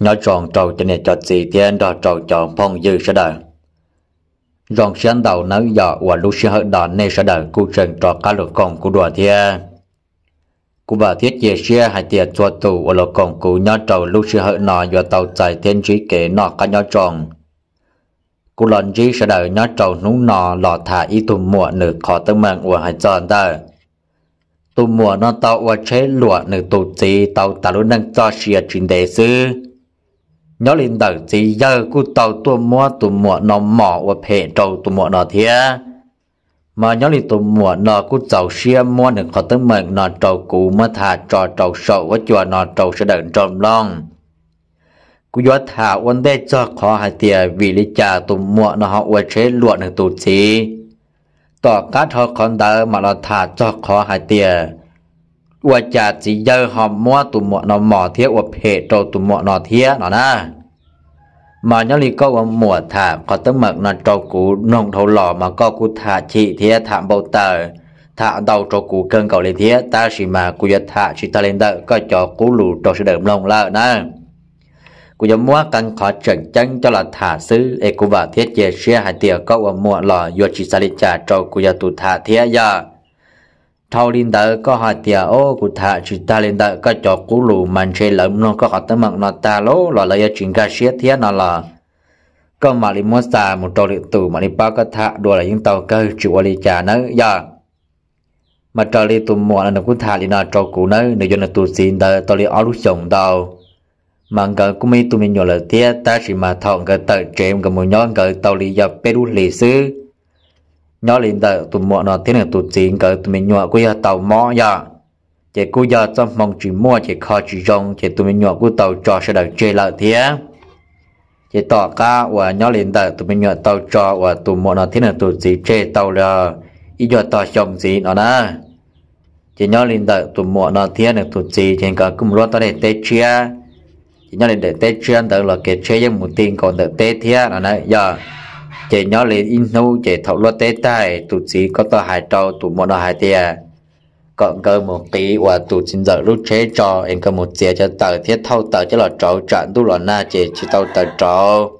nó tròn trầu cho nên cho chị thì anh đó trầu tròn phong dư sẽ đời rong sáng đầu nói dọ và lúc sẽ hỡi đó nên sẽ đời cụ trần trò cá lục con của đùa thì cụ bà thiết chia sẻ hai tiền cho tù và lục con cụ nhỏ trầu lúc sẽ hỡi nọ và tàu chạy thiên trí kể nọ cá nhỏ tròn cụ lần trí sẽ đời nhỏ trầu núng nọ lọ thả y tù mùa nửa khó tâm mạng của hai tròn ta, tù mùa nó tàu và chế lụa nửa tù tí tàu tà lúc nâng cho xìa trình đề sư nhớ lên đầu gì giờ cô tàu tua mua tụ mua nó mỏ và phê tàu tụ mua nó thế mà nhớ lên tụ mua nó cô tàu xe mua được khó tới mừng nó tàu cũ mà thả trò tàu sầu và chùa nó tàu sẽ đợn trộm long cô gió thả ôn đe cho khó hai tia à, vì lý trả tụ mua nó họ và chế luận được tụ gì tỏ cá thọ con đỡ mà nó thả cho khó hai tia ว่าจะจีเยอหอมมัวตุ่มนอหมอเทียอวบเหตุตุ่มนอเทียนอนะมาเนาลีก็ว่าหมวดถามขอตั้งหมักนอนโจกูนงเทาหล่อมาก็กูถาชีเทียถามเบาเตอร์ถาเดาโจกูเกินเก่าเลยเทียตาสิมากูจะถาชิตาเลนเดอร์ก็จอกูหลูโจเสดิมลงแล้วนะกูจะมัวกันขอเฉิงจังจะหลัดถาซื้อเอกูว่าเทียเจเชียหายเตียก็ว่ามัวหล่อยัวชิสาลิจาโจกูจะตุถาเทียยา thâu linh đỡ có hạt tiền ô của thà chỉ ta linh đỡ có cho cú lù mình chơi lợm nó có hạt tấm mặn nó ta lố là lấy chuyện ca xiết thế nó là có mà đi mua xà một trâu điện tử mà đi bao có thà đùa là những tàu cơ chịu ở đi trả nữa giờ mà trâu đi tụm mua là nó cũng thà đi nó trâu cũ nữa để cho nó tụt xin đỡ tao đi ở lúc chồng tàu mà ngờ cũng mấy tụi mình nhỏ là thiết ta chỉ mà thọ ngờ tờ chém ngờ một nhóm ngờ tao đi giờ pedu lì xứ nó lên tờ tụi mọ nó tiến là tụi tiền cỡ tụi mình nhỏ quay tàu mò giờ chỉ cú giờ trong mong chỉ mua chỉ kho chỉ rong chỉ tụi mình nhỏ cú tàu cho sẽ được chơi lại thế chỉ tỏ ca và nhỏ lên tờ tụi mình nhỏ tàu cho và tụi mọ nó tiến là tụi gì chơi tàu là ít cho tàu chồng gì nó nè chỉ nhỏ lên tờ tụi mọ nó tiến là tụi gì chỉ cả cũng luôn tao để tết chia chỉ nhỏ lên để tê chia tờ là kẹt chơi với một tiền còn tờ tết thế nó nè giờ chế nhỏ lên in nô chế thọ lo tê tai tụ chỉ có tờ hai trâu tụ mò nó hai tia còn cơ một tí và tụ xin giờ lúc chế cho em cơ một chế cho tờ thiết thâu tờ cho là trâu trận tu lọ na chế chỉ tàu tờ trâu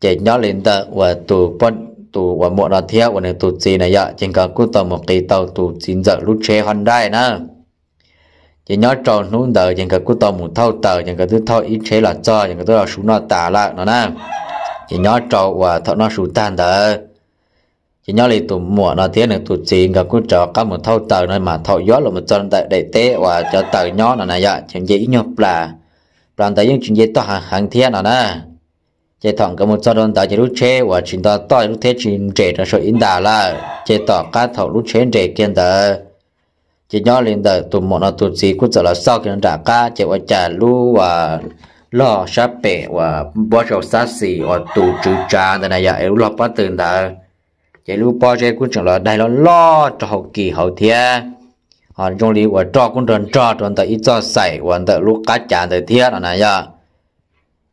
chế nhỏ lên tờ và tụ quân tụ và mò nó thiết và nên tụ chỉ này ạ chỉ cần cứ tờ một tí tàu tụ xin giờ lúc chế hoàn đại nữa chỉ nhớ tròn nút tờ chỉ cần cứ tờ một thâu tờ chỉ cần thứ thâu ít chế là cho chỉ cần thứ là xuống nó tả lại nó nè chỉ nhớ trâu và thợ nó sụt tan đó chỉ nhớ lì tụ mùa nó thế này tụ chỉ gặp cứ trâu có một thâu tờ nơi mà thâu gió là một chân tại để tế và cho tờ nhớ nó này vậy chuyện gì nhớ là bạn tại những chuyện gì to hàng hàng thiên nó nè chế thằng có một cho đơn tại chế lúc chế và chuyện to to lúc thế chuyện trẻ nó sợ in đà là chế tỏ các thầu lúc chế trẻ kiên tờ chỉ nhớ lên tờ tụ mùa nó tụ chỉ cứ sợ là sau khi nó trả cá chế và trả lu và lo shape và bỏ cho sát xì ở tù trừ trà thế này giờ em lo bắt từ đó chỉ lúc bỏ chơi cũng chẳng là đây là lo cho học kỳ học thiên họ trong lý và cho cũng trần cho trần tới ít cho xảy và tới lúc cá chả tới thiên là này giờ dạ.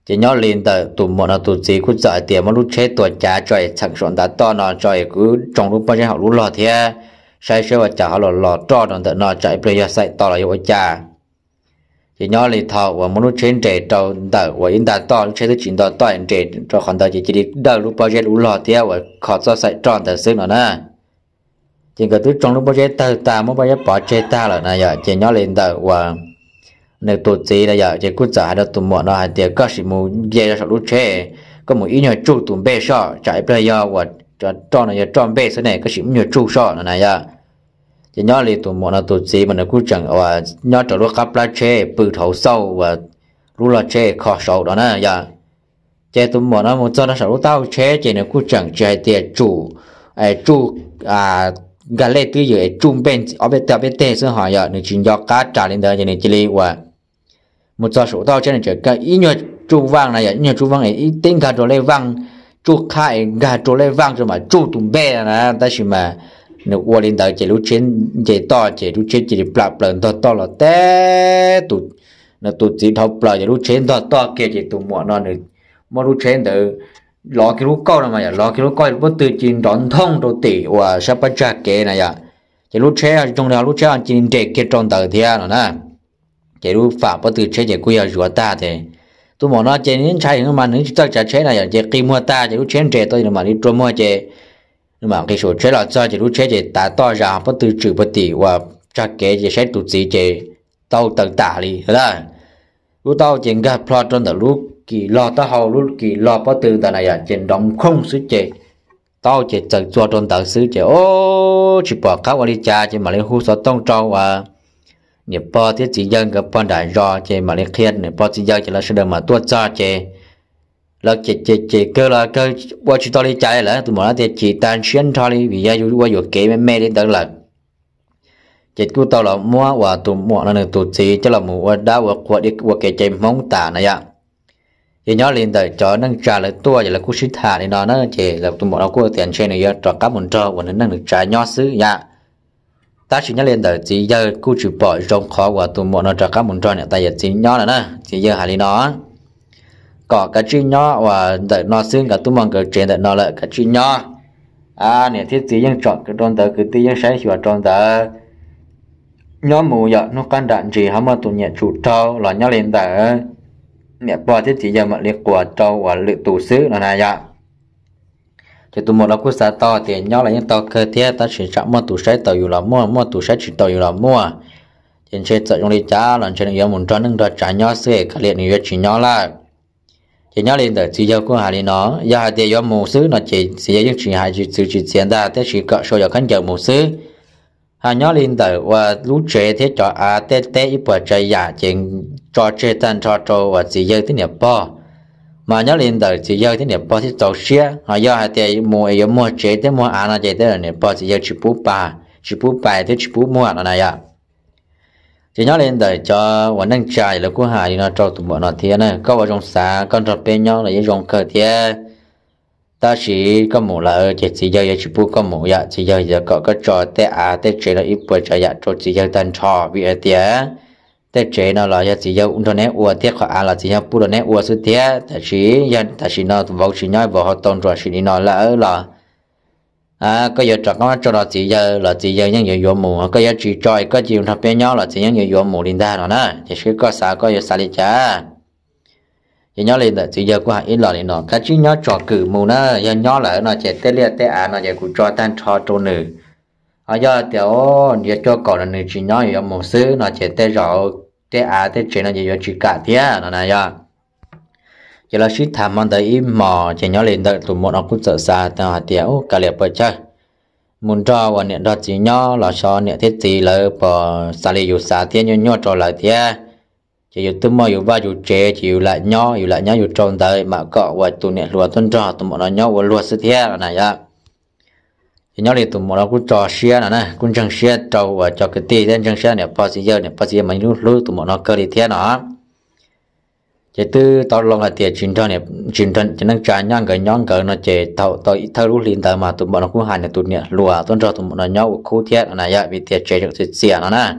chỉ nhớ liền tới tụ một là tụ gì cũng sợ tiền mà lúc chế tuổi trả trời chẳng chọn đã to nó trời cứ trong lúc bỏ chơi học lúc lo thiên sai sửa và trả họ lo lo cho trần tới nó chạy bây giờ xảy to là yêu cha chỉ nhớ lì thọ và muốn chuyển trẻ trâu đỡ và yên đã to chế thứ chuyển đó to yên trẻ cho hoàn toàn chỉ chỉ đi đỡ lúc bao giờ lúc lọ thì và khó cho sạch tròn thật sự nữa nè chỉ có thứ trong lúc bao giờ ta ta muốn bao giờ bỏ chế ta là nè giờ chỉ nhớ lì đỡ và nếu tổ chức là giờ chỉ cứ trả được tụi mọi nó hay thì có sự mua dễ cho lúc chế có một ít nhớ chú tụi bé sợ chạy bây giờ và cho cho nó giờ cho bé số này có sự nhớ chú sợ là nè giờ chỉ nhớ lì tụi mọn là tụi gì mà nó cứ chẳng và nhớ trở lúc cặp lá che bự thấu sâu và lúc là che khó sâu đó nè giờ dạ. chê tụi mọn là muốn cho nó sầu tao che chỉ nó cứ chẳng chê tiền chủ ai chủ à gà lê tư dự trung bên ở bên tờ bên tê xưa hỏi giờ nó chỉ do cá trả lên đó cho nên chỉ lì và một cho sầu tao chê này chỉ cái ý nhớ chu vang này dạ, nhớ chu vang này ý tính cả rồi lê vang chu khai gà rồi lê vang cho mà chu tụm bè là ta chỉ mà nếu qua lên đời chỉ lúc chiến chỉ to chỉ lúc chiến chỉ bla bla to to là té tụt nó tụt chỉ thâu bla chỉ lúc chiến to to kia chỉ tụt mỏ nó nữa mà lúc chiến từ lo cái lúc coi là mà giờ lo cái lúc coi lúc từ chiến đón thông đồ tỷ và sắp bắt chặt kia này giờ chỉ lúc ở trong đó lúc chiến trên trẻ kia trong đời thì à nè chỉ lúc phạm bắt từ chế chỉ quy ở rửa ta thì tôi mỏ nó chế những chai những mà những chúng ta chả chế này giờ chế kim mua ta chỉ lúc chiến trẻ tôi là mà đi trộm mua chế nhưng mà cái số chế là cho chỉ lúc chế chỉ ta to ra bất tư trừ bất tỷ và cha kế chỉ sẽ tụt gì chỉ tàu tận tả đi là lúc tàu chỉ gặp plot trong đó lúc kỳ lo ta hầu lúc kỳ lo bất tư ta này là chỉ đóng không sức chế tao chỉ chẳng cho trong tàu xứ chế ô chỉ bỏ các vào đi cha chỉ mà lấy hú số tông trâu và nhiều bò thiết chỉ dân gặp bọn đại do chỉ mà lấy khiết nhiều bò chỉ dân chỉ là sự đời mà tuốt cho chế là chị chị chị cơ là cơ qua chị tao đi chạy là tụi mày thì chị tan xuyên thôi đi vì chú qua vừa kể mẹ mẹ đến tận là chị cứ tao là mua và tụi mày là tụi chị chứ là mua đá và qua đi qua cái chạy móng tả này ạ thì nhớ lên tới cho năng trả lại tua vậy là cũng sinh thả thì nó nó chị là tụi mày nó có tiền xe này cho các món trò và nó năng được trả nhớ xứ dạ ta chỉ nhớ lên tới chị giờ cứ chỉ bỏ trong khó và tụi mày nó trả các món trò này tại giờ chị nhớ là nó chị giờ hại nó có cái chuyện nhỏ và đợi nó xương cả tụi mong cái chuyện đợi nó lại cái chuyện nhỏ à nè thiết tí dân chọn cái tròn tờ cứ tí dân sáng sửa tròn tờ nhỏ mù giờ nó căn đạn gì hả mà tụi nhẹ chủ trâu là nhỏ lên tờ nè bỏ thiết tí giờ mà liệt của trâu và lựa tủ xứ là này dạ thì tụi một là quốc gia to thì nhỏ là những to cơ thiết ta chỉ chọn mua tủ sách tờ dù là mua mua tủ sách chỉ tờ dù là mua trên xe chợ trong đi cha là trên những là muốn cho nâng đợt trả nhỏ xe cả liệt như chỉ nhỏ lại chỉ nhớ lên tới chỉ giáo của hài lý nó giờ hai tiền giáo mù sư nó chỉ chỉ giáo những chuyện hai chỉ sự chỉ tiền ra thế chỉ cọ số giờ khán giáo mù sư hai nhớ lên tới và lũ trẻ thế cho à tê tê ít bữa chơi giả chuyện cho chơi tan cho cho và chỉ giáo thế nhập bò mà nhớ lên tới chỉ giáo thế nhập bò thì tổ xe họ giờ hai tiền mù ấy mua trẻ thế mua ăn nó chơi thế nhập bò chỉ giáo chỉ bú bà chỉ bú bài thế chỉ bú mua nó này à chỉ nhớ lên để cho vẫn đang chạy là của hải nó trâu tụi bọn nó thế này có vào trong xã con trâu bên nhau là dùng cờ thế ta chỉ có một là chỉ chỉ giờ chỉ bu có một giờ chỉ giờ giờ có cái trò té à té chế là ít buổi trò giờ dạ, trâu chỉ giờ tan trò bị ở thế té chế nó là giờ chỉ giờ cũng cho nét uo thế khỏi à là chỉ giờ bu là nét uo suốt thế ta chỉ giờ dạ, ta chỉ nó vào chỉ nhớ vào họ tôn rồi chỉ nó là là à có giờ cho nó cho là chỉ giờ là chỉ giờ những người yếu mù có giờ chỉ cho có chịu thập bé nhỏ là chỉ những người yếu mù linh ra đó nè thì cái có sao có giờ sao đi chả thì nhỏ lên chỉ giờ của ít lọ lên nó cái chữ nhỏ trọ cử mù nó giờ nhỏ là nó chạy tê liệt tê à nó chạy cũng cho tan cho trâu nữ ở giờ tiểu giờ cho cậu là nữ chỉ nhỏ yếu mù xứ nó chạy tê rõ tê à tê chuyện nó giờ chỉ cả thế nó này giờ giờ là suy thảm mong tới im mò chỉ nhỏ lên đợi tụi một ông cũng sợ xa ta hạt tiếu cả liệp bờ chơi muốn cho và niệm đoạt chỉ nhỏ là cho niệm thiết gì là bờ xa lì dù xa tiên như nhỏ trò lại thế chỉ dù tư mò dù ba dù trẻ chỉ dù lại nhỏ dù lại nhỏ dù tròn tới mà cọ và tụ niệm lúa tuân trò tụi một nó nhỏ và lúa sư thế là này ạ chỉ nhỏ lên tụi một nó cũng trò xe là nè cũng chẳng xe trâu và cho cái tiền chẳng xe này bao giờ này bao giờ mình lúc lúc tụi một nó cơ đi thế nó chế tư tao lòng là tiệt truyền thông này truyền thông chỉ năng trả nhang cái nhang cái nó chế tao tao ít thao lúc liền tao mà tụi bọn nó cũng hành này tụi nhẹ lùa tuần rồi tụi bọn nó nhau khu thiết là nãy bị tiệt chế được xịn nó nè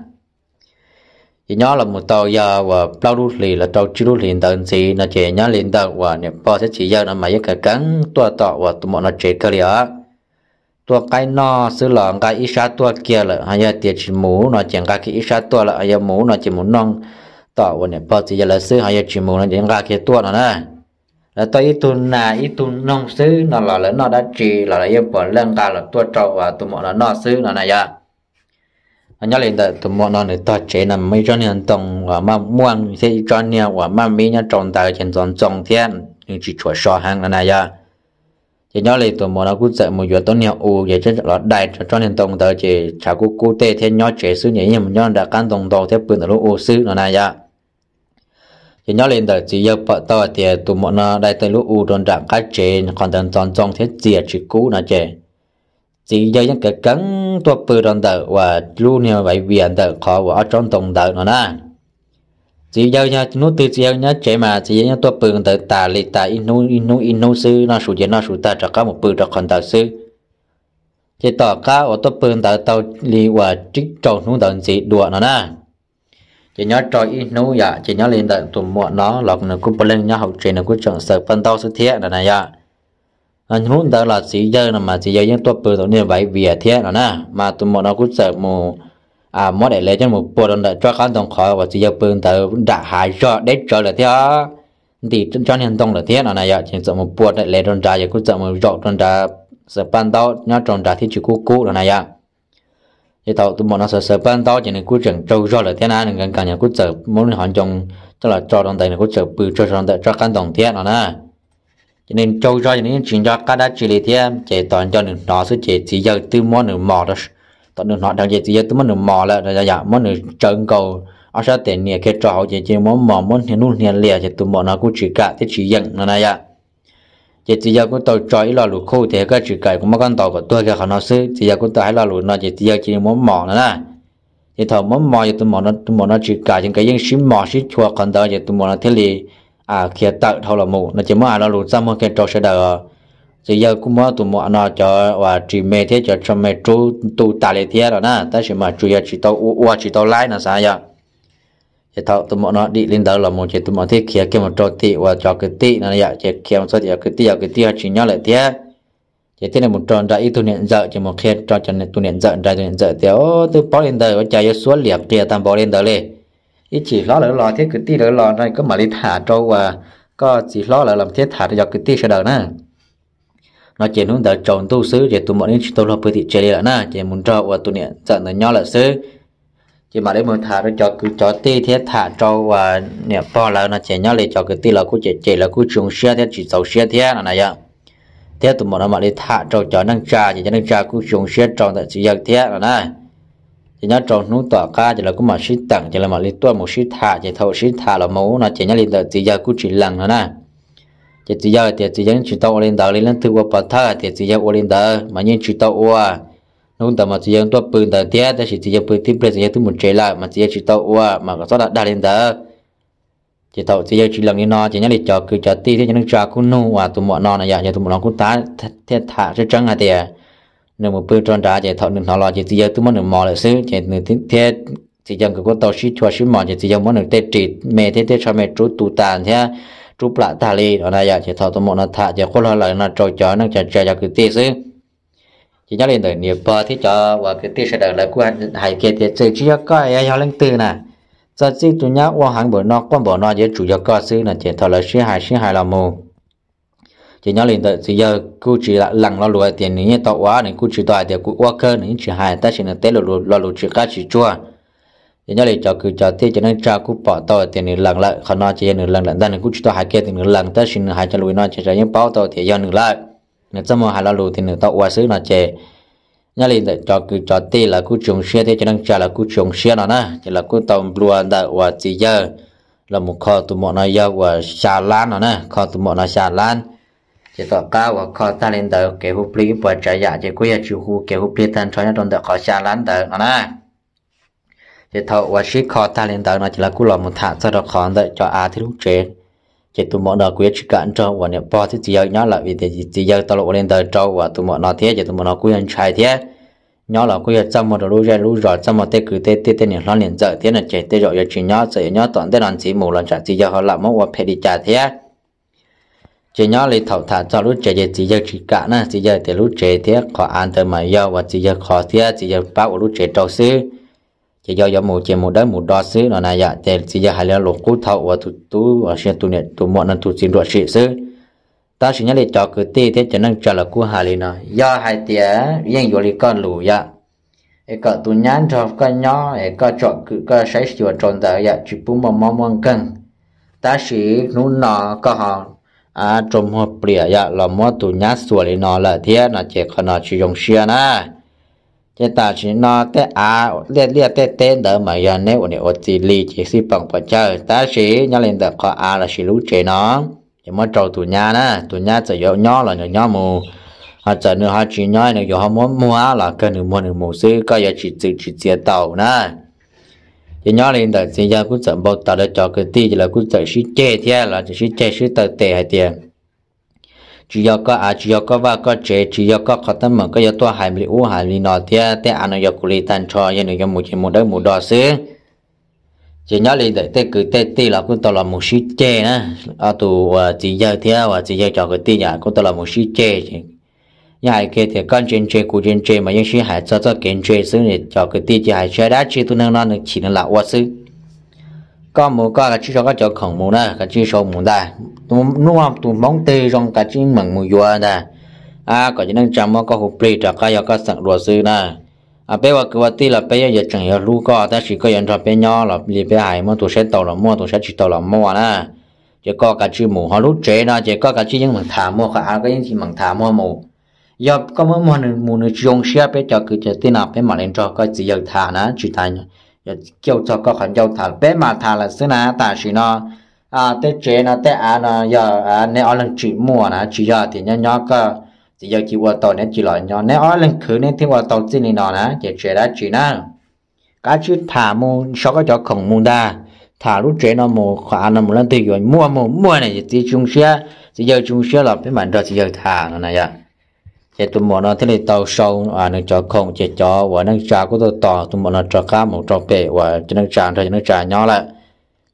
chỉ nhớ là một tàu giờ và bao lúc liền là tàu chưa lúc liền tao gì nó chế nhang liền tao và nè bao sẽ chỉ giờ nó mà cái cắn tua tọ và tụi bọn nó chế cái liền tua cái nó xứ lọ cái ít sát tua kia là hay là tiệt chỉ mũ nó chẳng cái ít sát tua là hay mũ nó chỉ muốn nong ต่อวันเนี่ยพอจะยาซื้อหายจิมูนั่นยังราเกตัวนะนะแล้วตัวอีตุนนาอีตุนน้องซื้อนั่นหล่อแล้วนอได้จีหล่อแล้วยังปวดเรื่องการหล่อตัวเจ้าว่าตัวหมอนนอซื้อนั่นนะยะอันนี้เลยแต่ตัวหมอนนตัวเจนั่นไม่จนเนี่ยตรงว่ามาม่วงเสียจนเนี่ยว่ามามีเนี่ยจงตายเช่นจงจงเทียนยังจีชัวชอหังนั่นนะยะ chỉ nhớ lấy tụi mò nó cũng sợ một giờ tối nhiều u vậy chứ là đại cho cho nên tổng tới chỉ chả cũng cụ tê thế nhớ chế sư nhỉ nhưng mà nhớ đã căn tông đầu thế bự nó u sư nó này ya dạ. chỉ nhớ lên tới chỉ giờ vợ tao thì tụi mò nó đại tới lúc u đồn trạng các chế còn tận toàn trong thế chia chỉ cũ nó chế chỉ giờ những cái cấn tua bự đồn tới và lúc như vậy viện tới khó và ở trong tổng tới nó nè chỉ giao nhà nút từ chỉ giao nhà chế mà chỉ giao nhà tôi bừng tới tà lì tà inu inu inu sư nó sủ chế nó sủ ta cho các một bừng cho còn tàu sư chế tỏ cá ở tôi bừng từ tàu lì và trích trầu nút tàu gì đùa nó nè chỉ nhớ trò inu ya dạ, chỉ nhớ lên từ tụm muộn nó lọc nó cũng lên nhá học trên nó cũng chọn sợ phân tàu sư thiệt dạ. là này ya anh muốn tàu là chỉ giao mà chỉ giao nhá tôi bừng tàu như vậy vì thiệt là nè mà tụm muộn nó cũng sợ mù à mỗi đại lễ trên một bộ đồng đại cho con đồng khó và chỉ giờ bưng tới đã hại cho để cho là thế thì cho nên tông là thế nào này giờ chỉ cho một bộ đại lễ đồng đại giờ cũng sợ một rọ đồng đại sẽ ban đầu nhớ đồng đại thì chỉ cú cú là này giờ thì tàu tụi bọn nó sẽ sẽ ban đầu cho nên cú chẳng trâu rọ là thế nào nên cần cần nhà cú chờ muốn hoàn trong tức là cho đồng đại này cú sợ bự cho đồng đại cho con đồng thế nào nè cho nên trâu rọ cho nên chuyện cho cái đã chỉ là thế chỉ toàn cho nên nó sẽ chỉ chỉ giờ từ món nữa mỏ đó tao nó nói đang gì thì tao nó mò lại rồi dạ món nó trơn cầu ở sao tiền nè cái trò gì chứ món mò món thì nuôi nè liền thì tụi mò nó cũng chỉ cả thì chỉ nhận nó này dạ chỉ thì giờ cũng tao cho ít là lụt khô thì cái chỉ cái cũng mất con tàu của tôi cái họ nói xứ thì giờ cũng tao hay là lụt nó chỉ thì giờ chỉ món mò nó này thì thằng món mò thì tụi mò nó tụi mò nó chỉ cả những cái những xí mò xí chua còn đó thì tụi mò nó thế liền à kia tạo thâu là mù nó chỉ mò là lụt ra một cái trò sẽ đó giờ giờ cũng mà tụi mọi nó cho và chỉ mẹ thế cho cho mẹ chú tu tà lệ thế rồi na ta chỉ mà chú giờ chỉ tao uo à, chỉ tao lái là sao giờ giờ thọ tụi mọi nó đi lên đó là một chỉ tụi mọi thế kia kia một trò tị và cho cái tị là giờ chỉ kia một số giờ cái tị giờ cái tị chỉ nhớ lại thế giờ thế này một tròn ra ít tu niệm dợ, chỉ một khi cho cho tu niệm dợ ra tu niệm dợ, thế ô tôi bỏ lên đời và chạy xuống liệp kia tam bỏ lên đời lên ít chỉ lo lỡ lo thế cái tị lỡ lo này có mà đi thả trâu và có chỉ lo là làm thế thả cho cái tị sẽ đời na nó chỉ nung đỡ trồng tu sứ để tụi mọi chúng tôi lo bơi thì chơi là na chỉ muốn cho và tụi này chọn là nhỏ là sứ chỉ mà để muốn thả nó cho cứ cho tê thế thả cho và niệm bỏ là nó chỉ nhỏ lại cho cái tê là cứ chỉ chỉ là cứ trồng xe thế chỉ sầu xe thế là này ạ thế tụi mọi người mà đi thả cho cho năng trà chỉ cho năng trà cứ trồng xe trong tại chỉ giặc thế là na chỉ nhớ trồng nút tỏa ca chỉ là cứ mà xí tặng chỉ là mà đi tua một xí thả chỉ thầu xí thả là mẫu nó chỉ nhớ lên đợi chỉ giặc cứ chỉ lần là na thì chỉ giờ thì chỉ những chuyện tao lên đầu lên thứ qua bắt thà thì chỉ giờ lên đầu mà những chuyện tao qua lúc đó mà chỉ giờ tôi bưng đầu tiếc đó chỉ giờ bưng tiếp bây giờ thứ một trời lại mà chỉ giờ chuyện tao qua mà có số đã đã lên đầu chỉ tao chỉ giờ chỉ lần như nó chỉ những lịch trò cứ trò ti thế những trò cũng nô và tụi mọi non này giờ tụi mọi non cũng tá thế thả rất trắng à thì nếu một bưng tròn đá chỉ thọ đừng thọ lo chỉ giờ tôi muốn được mò lại xứ chỉ người tiếng thế chỉ giờ cứ có tàu ship chua ship mò chỉ giờ muốn được tê trị mẹ thế thế cho mẹ trú tụ tàn thế chụp lại ta li đó là giờ chỉ thọ tôi muốn là thà chỉ khôn hơn là nó trôi chó nó chả chả cái tia chứ chỉ nhớ lên tới nhiều bờ thì cho và cái tia sẽ được lại của hai kia thì chơi chỉ cho coi ai cho lên từ nè giờ chỉ tu nhớ qua hàng bữa nó quan bữa nó chỉ chủ cho coi xứ là chỉ thọ là xứ hai xứ hai là mù chỉ nhớ lên tới chỉ giờ cứ chỉ là lằng lo lùi tiền nếu như tao quá nên cứ chỉ tao thì cứ qua cơ nên chỉ hai ta chỉ là tế lo lo lụa chỉ cá chỉ chua thì nhớ cho cứ cho thế cho nên cha cũng bỏ tao thì nửa lần lại khả năng chỉ nửa lần lại ra cũng chỉ tao hai kia thì nửa lần tới xin hai cho lùi nó chỉ cho những bao tao thì do nửa lại nửa trăm hai lùi thì nửa tao qua xứ nó chè nhớ lại cho cứ cho thế là cũng trồng xe thế cho nên cha là cũng trồng xe nó nè là cũng tao lùa đã qua chỉ giờ là một kho tụi mọi nó giờ qua xà lan nó nè kho tụi mọi nó xà lan chỉ tọa cao và kho ta lên tới cái hộp lý và trả giá chỉ quay chịu hụt cái hộp lý tan cho nó trong đó kho xà lan nó nè chỉ thọ và sĩ kho ta liên tới nó chỉ là cú lò một thả cho đó khó đợi cho à thì lúc chế chỉ tụi mọi đời quyết chỉ cản cho và niệm bỏ thì chỉ giờ nhớ là vì thì chỉ giờ tao lộ lên tới trâu và tụi mọi nó thế chỉ tụi mọi nó quyết anh trai thế nhớ là quyết trong một lúc ra lúc rồi trong một tết cứ tết tết tết này nó liền giờ thế là chỉ tết rồi giờ chỉ nhớ giờ nhớ toàn tết làm chỉ mù lần trả chỉ giờ họ làm mốc và phải đi trả thế chỉ nhớ lấy thọ thả cho lúc trẻ chỉ giờ chỉ cả nè chỉ giờ thì lúc trẻ thế khó ăn tới mà giờ và chỉ giờ khó thế chỉ giờ bao lúc trẻ trâu xứ chỉ do do một chỉ một đất một đo xứ nó này dạ thì chỉ giờ hai lần lục cú thâu và thủ tú và trên tụ này tụ mọi lần tụ xin đuổi sĩ xứ ta chỉ nhớ lại cho cứ tê thế cho nên cho là cú hai lần nó do hai tía riêng rồi con lù dạ cái cọ tu nhán cho cái nhỏ cái cọ chọn cứ cọ sấy chùa tròn tờ dạ chỉ bún mà mong mong cân ta chỉ nú nọ có họ à trồng hộp bỉa dạ là mua tụ nhát xuôi nó là thế nó chỉ có nó chỉ dùng xia na chế ta chỉ nó té à liệt liệt té té đỡ mà giờ nếu ổn định ổn chỉ lì chỉ xí bằng bằng chơi ta chỉ nhớ lên được có à là chỉ lú chế nó chỉ mới trâu tụi nhà nè tụi nhà chỉ yếu nhỏ là nhỏ nhỏ mù họ chờ nữa họ chỉ nhỏ nữa họ muốn mua là cần được mua được mù xí có giờ chỉ chỉ chỉ chia tàu nè chỉ nhỏ lên được chỉ giờ cũng sợ bao tàu để cho cái ti chỉ là cũng sợ xí chế thế là chỉ chế xí tờ tệ hay tiền chỉ có có à chỉ có và có chế chỉ có khó tâm mà có yếu tố hại bị u hại bị nọ thế thế anh ấy có lý tan cho nên nó một chuyện một đôi một đo xứ chỉ nhớ lý để tê cứ tê tê là cũng tao là một sĩ chế nè à tụ chỉ giờ thế à chỉ giờ cho cái tê nhà cũng tao là một sĩ chế nhà kia thì con trên chế cụ trên chế mà những sĩ hại cho cho kiến chế xứ này cho cái tê chỉ hại chế đã chế tu năng được chỉ là quá xứ có một cái cái chỉ số cái chỗ khổng một nè cái chỉ số một ta nuông làm tụ bóng tê trong cái chỉ mảng một vừa nè à có chỉ năng chăm mà có hộp play cho cái có sẵn đồ sư nè à bây giờ cái tư là bây giờ chẳng hiểu lu có ta chỉ có nhận cho bây nhau là liền bây hải mà tụ sẽ tàu là mua tụ sẽ chỉ tàu là mua nè chỉ có cái chỉ mù họ lúc chế nè chỉ có cái chỉ những mảng thả mua cả cái những chỉ mảng thả mua mù giờ có mỗi mùa mùa này dùng xe bây giờ cứ chỉ tin là bây mà lên cho cái chỉ giờ thả nè chỉ thả kiểu cho có khẩn dâu thả bé mà thà là xưa nào? ta chỉ nó à tết chế nó tết à nó giờ à nếu ở lần chỉ mua nó chỉ giờ thì nhỏ nhỏ cơ thì giờ chỉ qua tàu nên chỉ loại nhỏ nếu ở lần khứ nên thì qua tàu xin này nó nè chỉ chế đã chỉ nè cá chữ thả mua sau cái chỗ khổng mua đa thả lúc chế nó mua khóa nó mua lần thì rồi mua mua mua này thì chúng xe thì giờ chúng xe là cái mảnh rồi thì giờ thả nó này vậy dạ thì tụi mỏ nó thế này tàu sâu à nó cho không chỉ cho và nó trà của tôi tỏ tụm bọn nó cho cá một trò bể và cho nó trà cho nó trà nhỏ lại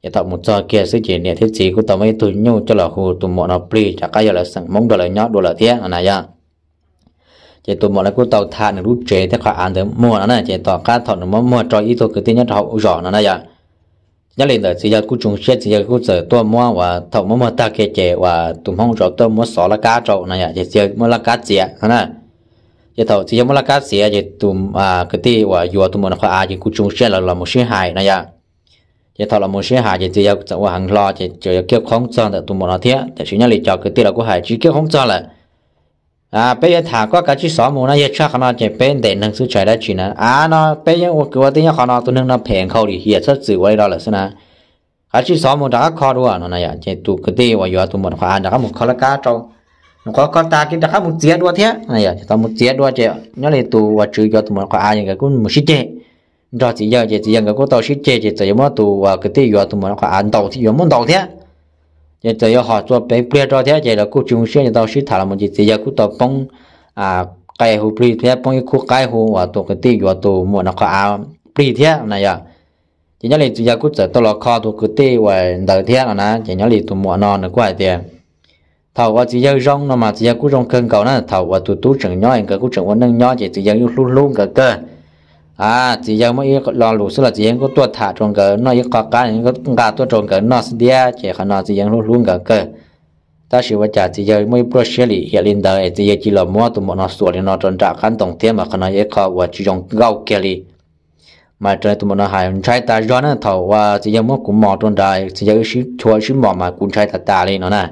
thì tạo một giờ kia sẽ chỉ nè thiết gì của tôi mấy tụi nhau cho là hồ tụm bọn nó pli chả cái giờ là sẵn mong đồ là nhỏ đồ là thế này ya chỉ tụm bọn nó của tàu thà nó rút chế thế khỏi ăn thế mua nó này chỉ tao cá thọ nó mua cho ít tôi cứ tin nhất học rõ nó này ya nhất là chỉ giờ cũng chung xét chỉ giờ cũng giờ tôi mua và thầu mua mua ta kia chè và tụm không rồi tôi mua sò lá cá trộn này chỉ giờ mua lá cá chè hả nè chỉ thầu chỉ giờ mua lá cá chè chỉ tụm à cái ti và vừa tụm mua nó à chỉ cũng chung xét là là một sinh hài này à chỉ thầu là một sinh hài chỉ giờ cũng hàng lo chỉ giờ kêu không cho tụm mua nó thế chỉ nhất là cho cái ti là cũng hài chỉ kêu không cho là อ่าเปยถาก็กะชิสอมูนะยะชาขนาดจะเป็นเด่นังสุชัยได้จีนะอ่านอเปยอกวติยะขนาดตัวนึงนะแผงเข้าดิเหฮียซะสื่อไว้ดอละสนะกะชิสอมูดะขอดัวนะนะยะเจตุกะเตวายัวตุมนขานะกะมุขละกาจองนกอกอตากินตะขบมุเสียดัวเทียนะยะจะ้อมุเสียดัวเจยะเลตัววัดจือยัวตุมนขานอย่างกะกุมุชิเจดอสิยาเจติยังกะกุตอชิเจเจตะยะมะตัวะกะเตยัวตุมนขานตอที่ยัวมุตตอเท giờ tới giờ họ cho bé bé cho thế giờ là cô chúng sinh tao sĩ thà là một gì giờ cô tao bông à cái hồ bì thế bông cô cái hồ và tổ cái tiêu và tổ mua nó có áo bì thế này à chỉ nhớ là giờ cô tới tao lo kho tổ cái tiêu và đời thế là nè chỉ nhớ là tổ mua nó nó quay tiền thầu và chỉ giờ rong nó mà chỉ giờ cô rong cần cầu nó thầu và tổ tú trưởng nhỏ anh cơ cô trưởng vẫn nâng nhỏ chỉ giờ luôn luôn cơ cơ à chỉ giờ mới lo lũ xưa là chỉ có tuột thả trong cỡ nó có cá những có cá tuột trong cỡ nó sẽ chỉ khả nó chỉ luôn luôn cỡ cỡ ta chỉ ว่าจะจะไม่ปรเชลีเฮลินเดอร์จะยังจีลมัวตัวมันสวดนอจนจากขั้นตรงเทียมขณะยังเขาว่าจีจงเก้าเกลีมาเจอตัวมันหายใช้ตาย้อนนั่นเถาว่าจะยังมั่วกุมมอจนได้จะยังชิชัวชิมอมากุนใช้ตาตาเลยเนาะนะ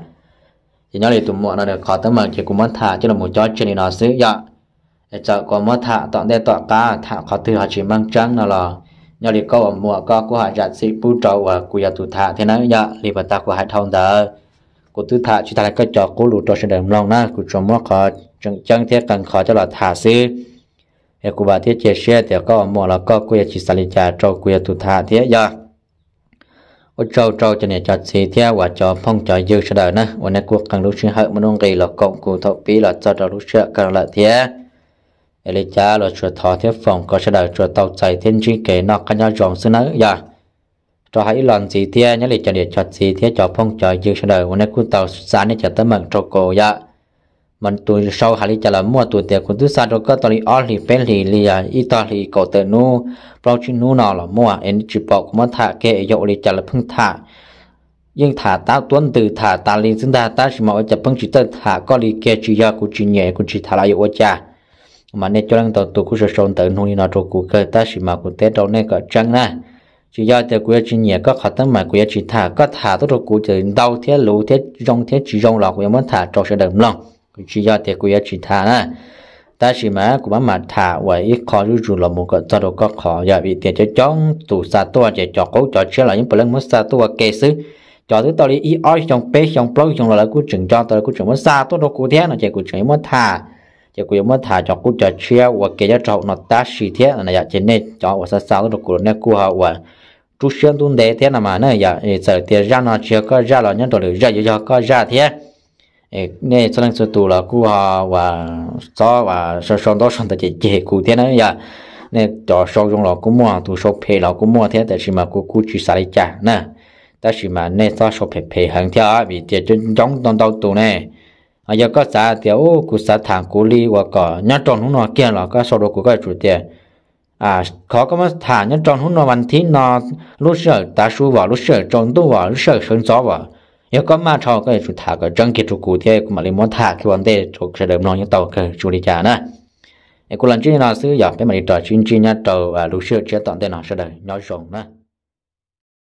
ยังนั่นเลยตัวมันเนี่ยขอตั้งมันจะกุมันถ่าจะเราหมดจอดเชลีนอซื้อยา cho có mất thả tọn đây tọa ca thả khó thư họ chỉ mang trắng nào là nhờ lý câu ở mùa có của hạ dạ sĩ bù trầu và của nhà tụ thả thế nói nhờ lý bà ta của hạ thông đó của tư thả chỉ ta lại cái trò của lũ trò sinh đồng lòng na của trò mất khó chẳng chẳng thế cần khó cho là thả sĩ thì của bà thiết chia sẻ thì có ở mùa là có của nhà chỉ xả lý trà trầu của nhà tụ thả thế nhờ ở trâu trâu cho nên cho sĩ thế và cho phong cho dư sẽ đời nữa, và nên cuộc cần lúc sinh hậu mà nông kỳ là cộng của thọ phí là cho trò lúc sửa cần lại thế ele cha lo chua thọ thế phòng có sẽ đợi chua tàu chạy thiên chi kế nọ cả nhau tròn xưa nữa giờ cho hãy lần gì thế nhớ lịch cho điện chặt gì thế cho phong cho dư sẽ đợi hôm cuốn tàu sáng để cho tới mừng cho cô giờ mình tuổi sau hãy cho là mua tuổi tiền của tôi sao cho cơ tàu đi ở thì bên thì lì à ít tàu thì cổ tử nu bao chuyện nu nào là mua anh chỉ bỏ của mất thả kệ dụ lịch cho là phương thả nhưng thả ta tuân từ thả ta linh sinh ta ta chỉ mọi chập phương chỉ tên thả có lịch kê chỉ do của chỉ nhẹ của chỉ thả lại dụ cha mà nên cho rằng tàu tụ cũng sẽ sống tự nông nó trụ cụ cơ ta chỉ mà cụ tế đâu nên có chân na chỉ do từ cuối chỉ nhẹ có khả năng mà cuối chỉ thả có thả tốt trụ cụ chỉ đau thế lũ thế rong thế chỉ rong là cuối muốn thả cho sẽ đầm lòng chỉ do từ cuối chỉ thả na ta chỉ mà cụ bán mà thả vậy ít khó rú rú là một cái tao đâu có khó giờ bị tiền cho chống tụ xa tua chỉ cho cố cho chưa là những phần lớn muốn xa tua kê xứ cho thứ tao đi ý oi trong pe trong plug trong là cụ chừng cho tao cụ chừng muốn sa tua đâu cụ thế là chỉ cụ chừng muốn thả giờ cũng mất thả cho cũng trò chia và kể cho trâu nó ta xì thế là giờ trên này cho và sao sao được của nó cua họ và chú xuyên tuân đế thế là mà nó giờ giờ thì ra nó chưa có ra là nhân đồ được ra giờ có ra thế nên cho nên sự tù là cua họ và cho và sau sau đó sau đó chỉ chỉ cụ thế nữa giờ nên cho sau trong là cũng mua tụ số phê là cũng mua thế tại sao mà cô cô chỉ xài chả nè tại sao mà nên cho số phê phê hàng theo vì tiền trong trong đầu tụ này à giờ có xã thì ô cụ xã thẳng cụ li và có tròn húng nọ kia là có sau đó cụ có chủ tiền à khó có mà thả nhát tròn húng nọ văn thí nọ lúc sợ ta e su vào lúc sợ tròn tu vào lúc sợ sơn gió vào giờ có ma trò cái chủ thả cái trăng kia chủ cụ thế mà lấy món thả cái vấn chủ sẽ đệm nọ như tàu cái chủ đi trả nè cụ lần trước nọ xứ giờ cái mà đi trò chuyên chuyên nhát à lúc sợ chết tận tên nọ sẽ đời nhói rồng nè